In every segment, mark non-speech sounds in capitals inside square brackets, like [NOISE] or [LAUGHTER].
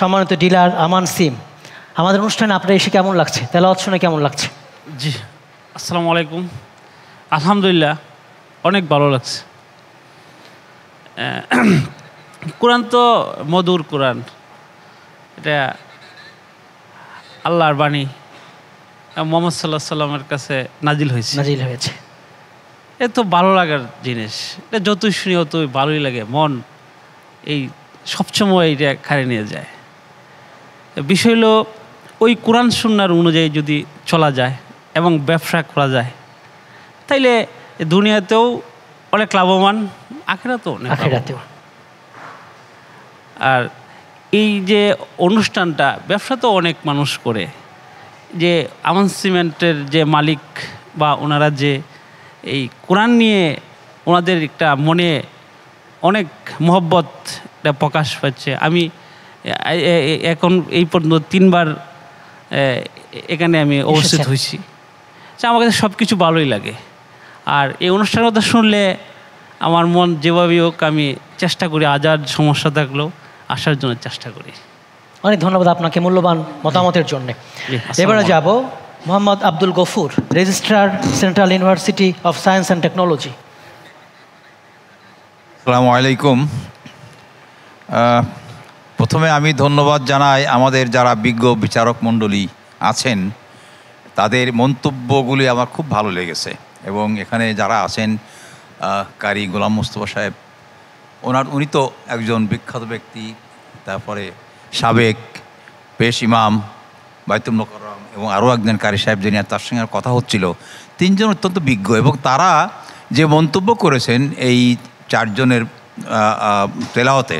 সম্মানিত ডিলার আমান সিম আমাদের অনুষ্ঠানে আপনার এসে কেমন লাগছে তেলাওয়াত শুনে কেমন লাগছে জি আসসালামু আলাইকুম আলহামদুলিল্লাহ অনেক ভালো লাগছে [CLEARS THROAT] কোরআন তো মধুর কোরআন এটা আল্লাহর বাণী মোহাম্মদ সাল্লাহ সাল্লামের কাছে নাজিল হয়েছে নাজিল হয়েছে এ তো ভালো লাগার জিনিস এটা যতই শুনি অতই ভালোই লাগে মন এই সবসময় এটা খারে নিয়ে যায় বিষয় হলো ওই কোরআন সুন্নার অনুযায়ী যদি চলা যায় এবং ব্যবসা করা যায় তাইলে দুনিয়াতেও অনেক লাভবান আখেরাতেও আখেরাতেও আর এই যে অনুষ্ঠানটা ব্যবসা তো অনেক মানুষ করে যে আমন সিমেন্টের যে মালিক বা ওনারা যে এই কোরআন নিয়ে ওনাদের একটা মনে অনেক মহব্বত একটা প্রকাশ পাচ্ছে আমি এখন এই পর্যন্ত তিনবার এখানে আমি অবস্থিত হয়েছি আচ্ছা, আমার কাছে সব কিছু ভালোই লাগে আর এই অনুষ্ঠানের কথা শুনলে আমার মন যেভাবেই হোক আমি চেষ্টা করি আজার সমস্যা থাকলেও আসার জন্য চেষ্টা করি অনেক ধন্যবাদ আপনাকে মূল্যবান মতামতের জন্য এবারে যাব Mohammad Abdul Gafur registrar central university of science and technology আসসালামু আলাইকুম প্রথমে আমি ধন্যবাদ জানাই আমাদের যারা বিজ্ঞ বিচারক মণ্ডলী আছেন তাদের মন্তব্যগুলি আমার খুব ভালো লেগেছে এবং এখানে যারা আছেন কারি গোলাম মুস্তফা সাহেব ওনার উনি তো একজন বিখ্যাত ব্যক্তি তারপরে সাবেক পেশ ইমাম বাইতুল মকরম এবং আরও একজন কারি সাহেব যিনি তার সঙ্গে কথা হচ্ছিল তিনজন অত্যন্ত বিজ্ঞ এবং তারা যে মন্তব্য করেছেন এই চারজনের তেলাওতে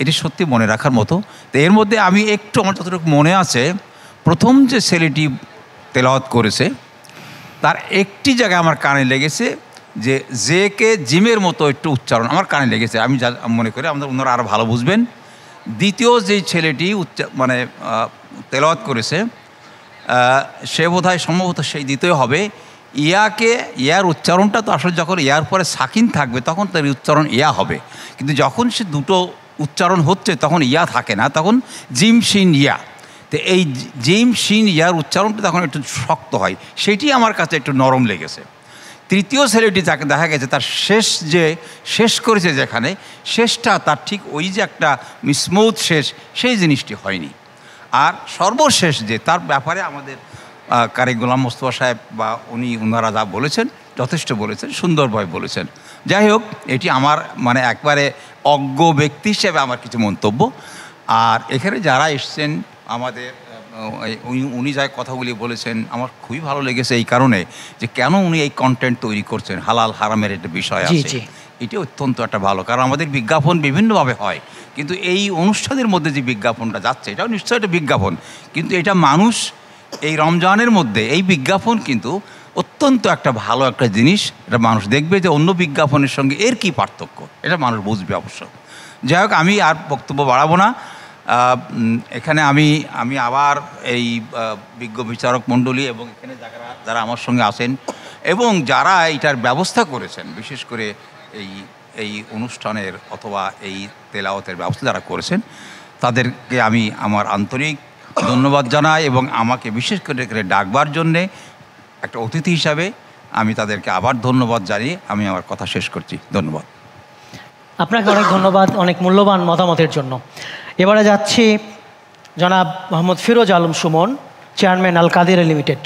এটি সত্যি মনে রাখার মতো তো এর মধ্যে আমি একটু আমার যতটুকু মনে আছে প্রথম যে ছেলেটি তেলাওয়াত করেছে তার একটি জায়গায় আমার কানে লেগেছে যে জে কে জিমের মতো একটু উচ্চারণ আমার কানে লেগেছে আমি যা মনে করি আমাদের ওনারা আরও ভালো বুঝবেন দ্বিতীয় যেই ছেলেটি উচ্চা মানে তেলাওয়াত করেছে সে বোধহয় সম্ভবত সেই দ্বিতীয় হবে ইয়াকে ইয়ার উচ্চারণটা তো আসলে যখন ইয়ার পরে সাকিন থাকবে তখন তার উচ্চারণ ইয়া হবে কিন্তু যখন সে দুটো উচ্চারণ হচ্ছে তখন ইয়া থাকে না তখন জিম শিন ইয়া তো এই জিম শিন ইয়ার উচ্চারণটা তখন একটু শক্ত হয় সেটি আমার কাছে একটু নরম লেগেছে তৃতীয় ছেলেটি যাকে দেখা গেছে তার শেষ যে শেষ করেছে যেখানে শেষটা তার ঠিক ওই যে একটা স্মুথ শেষ সেই জিনিসটি হয়নি আর সর্বশেষ যে তার ব্যাপারে আমাদের কারি গোলাম মোস্তফা সাহেব বা উনি ওনারা যা বলেছেন যথেষ্ট বলেছেন সুন্দরভাবে বলেছেন যাই হোক এটি আমার মানে একবারে অজ্ঞ ব্যক্তি হিসেবে আমার কিছু মন্তব্য আর এখানে যারা এসছেন আমাদের উনি যা কথাগুলি বলেছেন আমার খুবই ভালো লেগেছে এই কারণে যে কেন উনি এই কন্টেন্ট তৈরি করছেন হালাল হারামের একটা বিষয় আছে এটি অত্যন্ত একটা ভালো কারণ আমাদের বিজ্ঞাপন বিভিন্নভাবে হয় কিন্তু এই অনুষ্ঠানের মধ্যে যে বিজ্ঞাপনটা যাচ্ছে এটাও নিশ্চয়ই একটা বিজ্ঞাপন কিন্তু এটা মানুষ এই রমজানের মধ্যে এই বিজ্ঞাপন কিন্তু অত্যন্ত একটা ভালো একটা জিনিস এটা মানুষ দেখবে যে অন্য বিজ্ঞাপনের সঙ্গে এর কি পার্থক্য এটা মানুষ বুঝবে অবশ্য যাই হোক আমি আর বক্তব্য বাড়াবো না এখানে আমি আমি আবার এই বিজ্ঞ বিচারক মণ্ডলী এবং এখানে যারা যারা আমার সঙ্গে আসেন এবং যারা এটার ব্যবস্থা করেছেন বিশেষ করে এই এই অনুষ্ঠানের অথবা এই তেলাওতের ব্যবস্থা যারা করেছেন তাদেরকে আমি আমার আন্তরিক ধন্যবাদ জানাই এবং আমাকে বিশেষ করে ডাকবার জন্যে একটা অতিথি হিসাবে আমি তাদেরকে আবার ধন্যবাদ জানিয়ে আমি আমার কথা শেষ করছি ধন্যবাদ আপনাকে অনেক ধন্যবাদ অনেক মূল্যবান মতামতের জন্য এবারে যাচ্ছি জনাব মোহাম্মদ ফিরোজ আলম সুমন চেয়ারম্যান আল কাদের লিমিটেড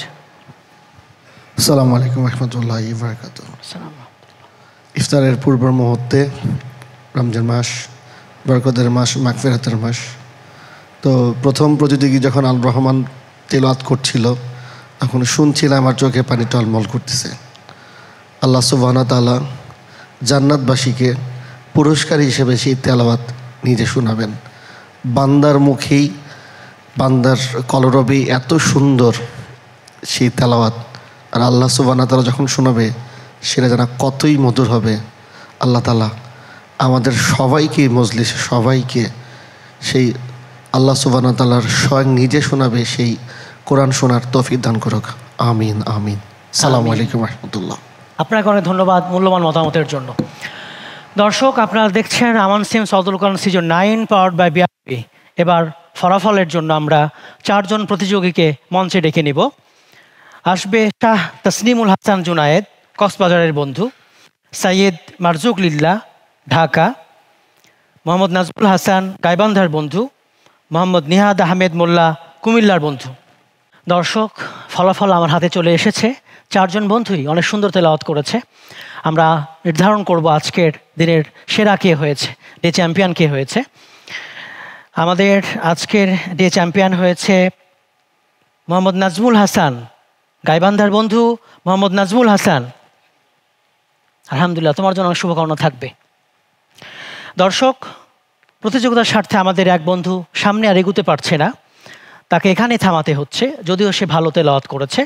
সালাম আলাইকুম রহমতুল্লাহ ইবরাকাত ইফতারের পূর্ব মুহূর্তে রমজান মাস বরকতের মাস মাকফেরাতের মাস তো প্রথম প্রতিযোগী যখন আল রহমান তেলাত করছিল এখন শুনছিলাম আমার চোখে পানি টলমল করতেছে আল্লাহ সুবাহ তালা জান্নাতবাসীকে পুরস্কার হিসেবে সেই তেলাওয়াত নিজে শোনাবেন বান্দার মুখেই বান্দার কলরবে এত সুন্দর সেই তেলাওয়াত আর আল্লাহ সুবাহ তালা যখন শোনাবে সেটা যেন কতই মধুর হবে আল্লাহ তালা আমাদের সবাইকে মজলিস সবাইকে সেই আল্লাহ সুবাহ তালার স্বয়ং নিজে শোনাবে সেই কোরআন শোনার তফিক দান করুক আমিন আমিন সালাম আলাইকুম রহমতুল্লাহ আপনাকে অনেক ধন্যবাদ মূল্যবান মতামতের জন্য দর্শক আপনারা দেখছেন আমান সিম সদুল কোরআন season nine power by BRP এবার ফলাফলের জন্য আমরা চারজন প্রতিযোগীকে মঞ্চে ডেকে নিব আসবে শাহ তসনিমুল হাসান জুনায়েদ কক্সবাজারের বন্ধু সাইয়েদ মারজুক লিল্লা ঢাকা মোহাম্মদ নাজবুল হাসান গাইবান্ধার বন্ধু মোহাম্মদ নিহাদ আহমেদ মোল্লা কুমিল্লার বন্ধু দর্শক ফলাফল আমার হাতে চলে এসেছে চারজন বন্ধুই অনেক সুন্দর তেলাওয়াত করেছে আমরা নির্ধারণ করব আজকের দিনের সেরা কে হয়েছে ডে চ্যাম্পিয়ন কে হয়েছে আমাদের আজকের ডে চ্যাম্পিয়ন হয়েছে মোহাম্মদ নাজমুল হাসান গাইবান্ধার বন্ধু মোহাম্মদ নাজমুল হাসান আলহামদুলিল্লাহ তোমার জন্য অনেক শুভকামনা থাকবে দর্শক প্রতিযোগিতার স্বার্থে আমাদের এক বন্ধু সামনে আর এগুতে পারছে না তাকে এখানে থামাতে হচ্ছে যদিও সে ভালো তেলাওয়াত করেছে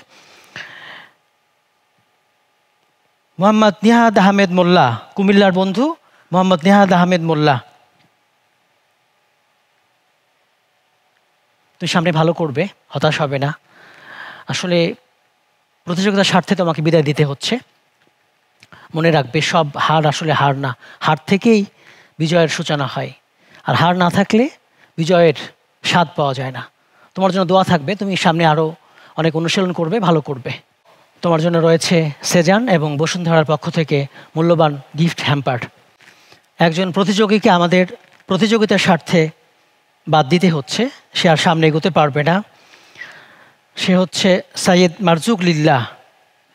মোহাম্মদ নিহাদ আহমেদ মোল্লা কুমিল্লার বন্ধু মোহাম্মদ নিহাদ আহমেদ মোল্লা তুমি সামনে ভালো করবে হতাশ হবে না আসলে প্রতিযোগিতার স্বার্থে তোমাকে বিদায় দিতে হচ্ছে মনে রাখবে সব হার আসলে হার না হার থেকেই বিজয়ের সূচনা হয় আর হার না থাকলে বিজয়ের স্বাদ পাওয়া যায় না তোমার জন্য দোয়া থাকবে তুমি সামনে আরও অনেক অনুশীলন করবে ভালো করবে তোমার জন্য রয়েছে সেজান এবং বসুন্ধরার পক্ষ থেকে মূল্যবান গিফট হ্যাম্পার একজন প্রতিযোগীকে আমাদের প্রতিযোগিতার স্বার্থে বাদ দিতে হচ্ছে সে আর সামনে এগোতে পারবে না সে হচ্ছে সাইয়েদ মারজুক লিল্লা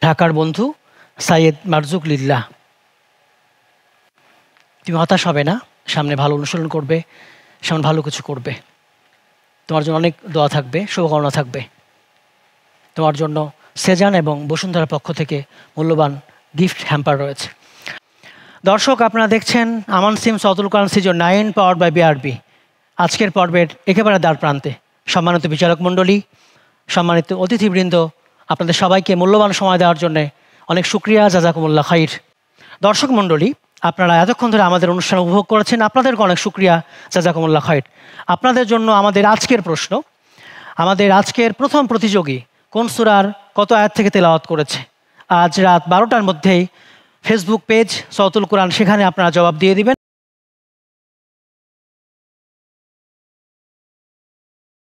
ঢাকার বন্ধু সাইয়েদ মারজুক লিল্লা তুমি হতাশ হবে না সামনে ভালো অনুশীলন করবে সামনে ভালো কিছু করবে তোমার জন্য অনেক দোয়া থাকবে শুভকামনা থাকবে তোমার জন্য সেজান এবং বসুন্ধরার পক্ষ থেকে মূল্যবান গিফট হ্যাম্পার রয়েছে দর্শক আপনারা দেখছেন আমান সিম সতুল কান season nine power by BRB আজকের পর্বের একেবারে দ্বার প্রান্তে সম্মানিত বিচারক মণ্ডলী সম্মানিত অতিথিবৃন্দ আপনাদের সবাইকে মূল্যবান সময় দেওয়ার জন্যে অনেক সুক্রিয়া জাজাকুমুল্লা খাইর দর্শক মণ্ডলী আপনারা এতক্ষণ ধরে আমাদের অনুষ্ঠান উপভোগ করেছেন আপনাদেরকে অনেক সুক্রিয়া জাজাকুমুল্লা খয়েট আপনাদের জন্য আমাদের আজকের প্রশ্ন আমাদের আজকের প্রথম প্রতিযোগী কোন সুরার কত আয়াত থেকে তেলাওয়াত করেছে আজ রাত বারোটার মধ্যেই ফেসবুক পেজ সতুল কোরআন সেখানে আপনারা জবাব দিয়ে দিবেন